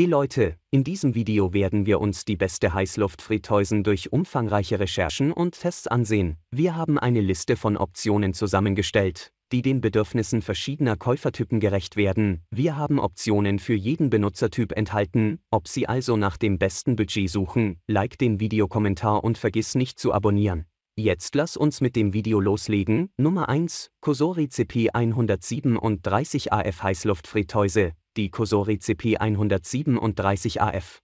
Hey Leute, in diesem Video werden wir uns die beste Heißluftfritteusen durch umfangreiche Recherchen und Tests ansehen. Wir haben eine Liste von Optionen zusammengestellt, die den Bedürfnissen verschiedener Käufertypen gerecht werden. Wir haben Optionen für jeden Benutzertyp enthalten. Ob Sie also nach dem besten Budget suchen, like den Videokommentar und vergiss nicht zu abonnieren. Jetzt lass uns mit dem Video loslegen. Nummer 1, Kosori CP 137 AF Heißluftfritteuse die Kosorice cp 137 AF.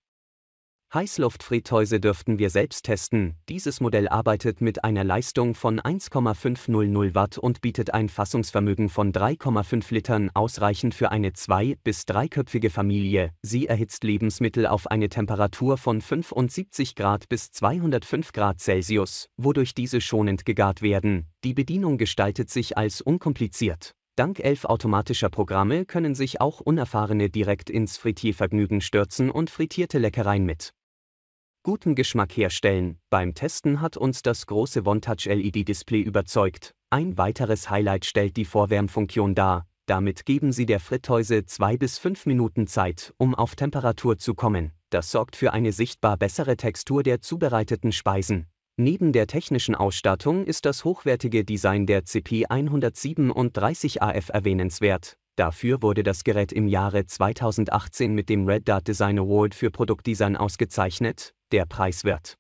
Heißluftfritteuse dürften wir selbst testen. Dieses Modell arbeitet mit einer Leistung von 1,500 Watt und bietet ein Fassungsvermögen von 3,5 Litern, ausreichend für eine zwei- bis dreiköpfige Familie. Sie erhitzt Lebensmittel auf eine Temperatur von 75 Grad bis 205 Grad Celsius, wodurch diese schonend gegart werden. Die Bedienung gestaltet sich als unkompliziert. Dank elf automatischer Programme können sich auch Unerfahrene direkt ins Frittiervergnügen stürzen und frittierte Leckereien mit guten Geschmack herstellen. Beim Testen hat uns das große OneTouch LED-Display überzeugt. Ein weiteres Highlight stellt die Vorwärmfunktion dar. Damit geben Sie der Fritteuse zwei bis fünf Minuten Zeit, um auf Temperatur zu kommen. Das sorgt für eine sichtbar bessere Textur der zubereiteten Speisen. Neben der technischen Ausstattung ist das hochwertige Design der CP137AF erwähnenswert. Dafür wurde das Gerät im Jahre 2018 mit dem Red Dot Design Award für Produktdesign ausgezeichnet, der preiswert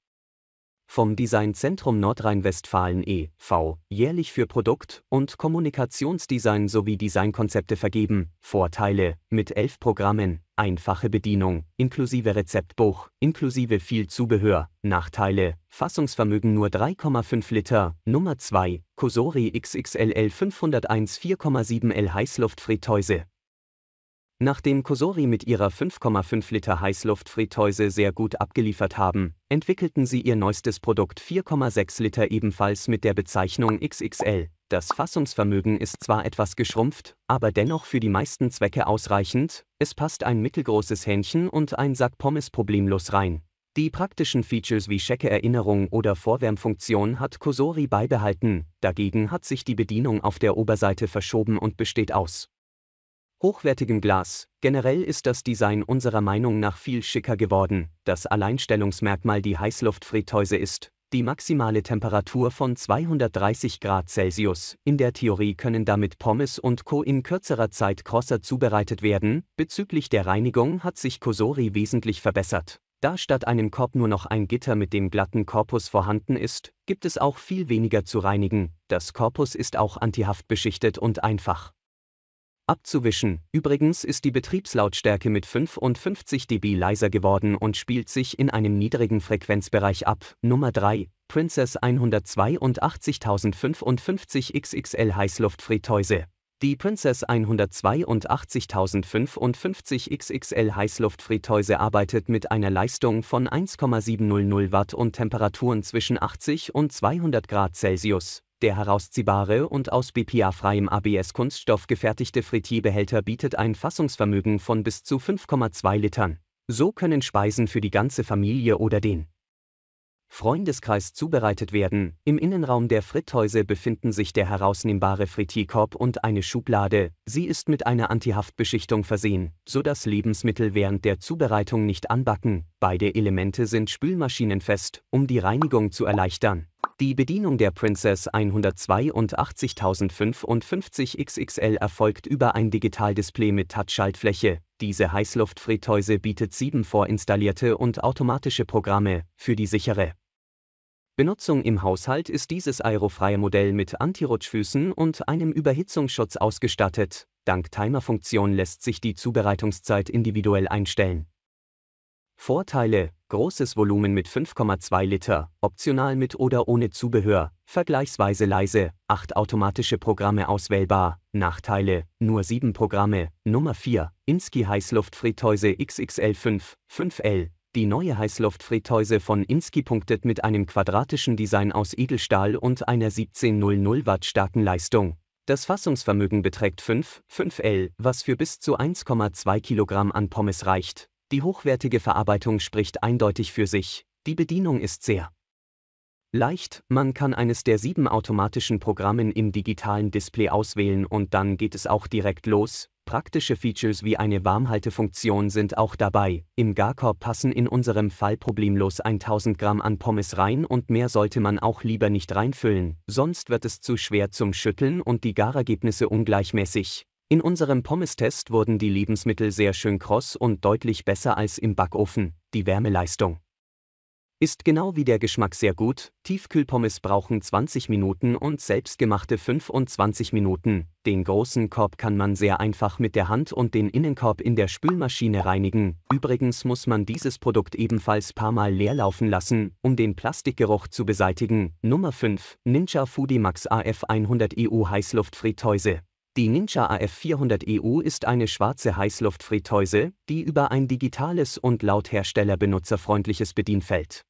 vom Designzentrum Nordrhein-Westfalen e.V., jährlich für Produkt- und Kommunikationsdesign sowie Designkonzepte vergeben. Vorteile: mit elf Programmen, einfache Bedienung, inklusive Rezeptbuch, inklusive viel Zubehör. Nachteile: Fassungsvermögen nur 3,5 Liter. Nummer 2: Kosori XXLL 501 4,7 L Heißluftfritteuse. Nachdem Kosori mit ihrer 5,5 Liter Heißluftfritteuse sehr gut abgeliefert haben, entwickelten sie ihr neuestes Produkt 4,6 Liter ebenfalls mit der Bezeichnung XXL. Das Fassungsvermögen ist zwar etwas geschrumpft, aber dennoch für die meisten Zwecke ausreichend, es passt ein mittelgroßes Hähnchen und ein Sack Pommes problemlos rein. Die praktischen Features wie Schecke-Erinnerung oder Vorwärmfunktion hat Kosori beibehalten, dagegen hat sich die Bedienung auf der Oberseite verschoben und besteht aus hochwertigem Glas. Generell ist das Design unserer Meinung nach viel schicker geworden. Das Alleinstellungsmerkmal die Heißluftfritteuse ist, die maximale Temperatur von 230 Grad Celsius. In der Theorie können damit Pommes und Co. in kürzerer Zeit krosser zubereitet werden. Bezüglich der Reinigung hat sich Kosori wesentlich verbessert. Da statt einem Korb nur noch ein Gitter mit dem glatten Korpus vorhanden ist, gibt es auch viel weniger zu reinigen. Das Korpus ist auch antihaft beschichtet und einfach abzuwischen. Übrigens ist die Betriebslautstärke mit 55 dB leiser geworden und spielt sich in einem niedrigen Frequenzbereich ab. Nummer 3, Princess 182.055 XXL Heißluftfritteuse. Die Princess 182.055 XXL Heißluftfritteuse arbeitet mit einer Leistung von 1,700 Watt und Temperaturen zwischen 80 und 200 Grad Celsius. Der herausziehbare und aus BPA-freiem ABS-Kunststoff gefertigte Frittierbehälter bietet ein Fassungsvermögen von bis zu 5,2 Litern. So können Speisen für die ganze Familie oder den Freundeskreis zubereitet werden. Im Innenraum der Fritteuse befinden sich der herausnehmbare Frittierkorb und eine Schublade. Sie ist mit einer Antihaftbeschichtung versehen, sodass Lebensmittel während der Zubereitung nicht anbacken. Beide Elemente sind spülmaschinenfest, um die Reinigung zu erleichtern. Die Bedienung der Princess 182.055 XXL erfolgt über ein Digitaldisplay mit Touchschaltfläche. Diese Heißluftfritteuse bietet sieben vorinstallierte und automatische Programme für die sichere Benutzung im Haushalt ist dieses aerofreie Modell mit Antirutschfüßen und einem Überhitzungsschutz ausgestattet. Dank Timerfunktion lässt sich die Zubereitungszeit individuell einstellen. Vorteile großes Volumen mit 5,2 Liter, optional mit oder ohne Zubehör, vergleichsweise leise, 8 automatische Programme auswählbar, Nachteile, nur 7 Programme, Nummer 4, Inski Heißluftfritteuse XXL5, 5L, die neue Heißluftfritteuse von Inski punktet mit einem quadratischen Design aus Edelstahl und einer 1700 Watt starken Leistung. Das Fassungsvermögen beträgt 5,5 L, was für bis zu 1,2 Kilogramm an Pommes reicht. Die hochwertige Verarbeitung spricht eindeutig für sich, die Bedienung ist sehr leicht, man kann eines der sieben automatischen Programmen im digitalen Display auswählen und dann geht es auch direkt los. Praktische Features wie eine Warmhaltefunktion sind auch dabei. Im Garkorb passen in unserem Fall problemlos 1000 Gramm an Pommes rein und mehr sollte man auch lieber nicht reinfüllen, sonst wird es zu schwer zum Schütteln und die Garergebnisse ungleichmäßig. In unserem Pommes-Test wurden die Lebensmittel sehr schön kross und deutlich besser als im Backofen, die Wärmeleistung. Ist genau wie der Geschmack sehr gut, Tiefkühlpommes brauchen 20 Minuten und selbstgemachte 25 Minuten, den großen Korb kann man sehr einfach mit der Hand und den Innenkorb in der Spülmaschine reinigen, übrigens muss man dieses Produkt ebenfalls paar Mal leer laufen lassen, um den Plastikgeruch zu beseitigen. Nummer 5, Ninja Foodie Max AF100 EU Heißluftfritteuse, die Ninja AF400 EU ist eine schwarze Heißluftfritteuse, die über ein digitales und laut Hersteller benutzerfreundliches Bedienfeld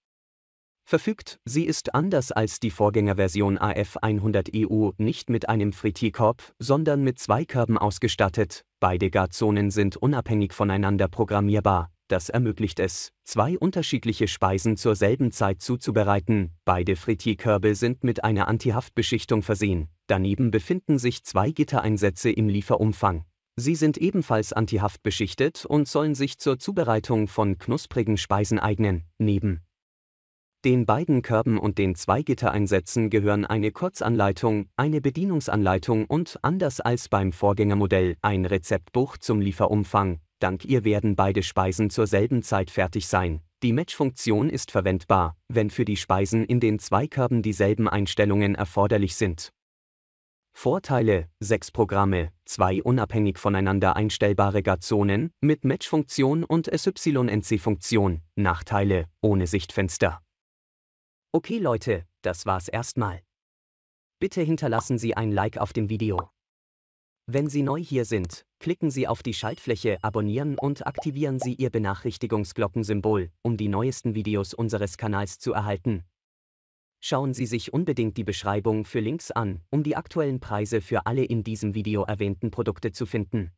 verfügt. Sie ist anders als die Vorgängerversion AF100 EU e nicht mit einem Frittierkorb, sondern mit zwei Körben ausgestattet. Beide Garzonen sind unabhängig voneinander programmierbar, das ermöglicht es, zwei unterschiedliche Speisen zur selben Zeit zuzubereiten. Beide Frittierkörbe sind mit einer Antihaftbeschichtung versehen. Daneben befinden sich zwei Gittereinsätze im Lieferumfang. Sie sind ebenfalls antihaftbeschichtet und sollen sich zur Zubereitung von knusprigen Speisen eignen. Neben den beiden Körben und den zwei Gittereinsätzen gehören eine Kurzanleitung, eine Bedienungsanleitung und, anders als beim Vorgängermodell, ein Rezeptbuch zum Lieferumfang, Dank ihr werden beide Speisen zur selben Zeit fertig sein. Die Match-Funktion ist verwendbar, wenn für die Speisen in den zwei Körben dieselben Einstellungen erforderlich sind. Vorteile: 6 Programme, 2 unabhängig voneinander einstellbare Garzonen mit Match-Funktion und SYNC-Funktion. Nachteile: ohne Sichtfenster. Okay Leute, das war's erstmal. Bitte hinterlassen Sie ein Like auf dem Video. Wenn Sie neu hier sind, klicken Sie auf die Schaltfläche Abonnieren und aktivieren Sie Ihr Benachrichtigungsglockensymbol, um die neuesten Videos unseres Kanals zu erhalten. Schauen Sie sich unbedingt die Beschreibung für Links an, um die aktuellen Preise für alle in diesem Video erwähnten Produkte zu finden.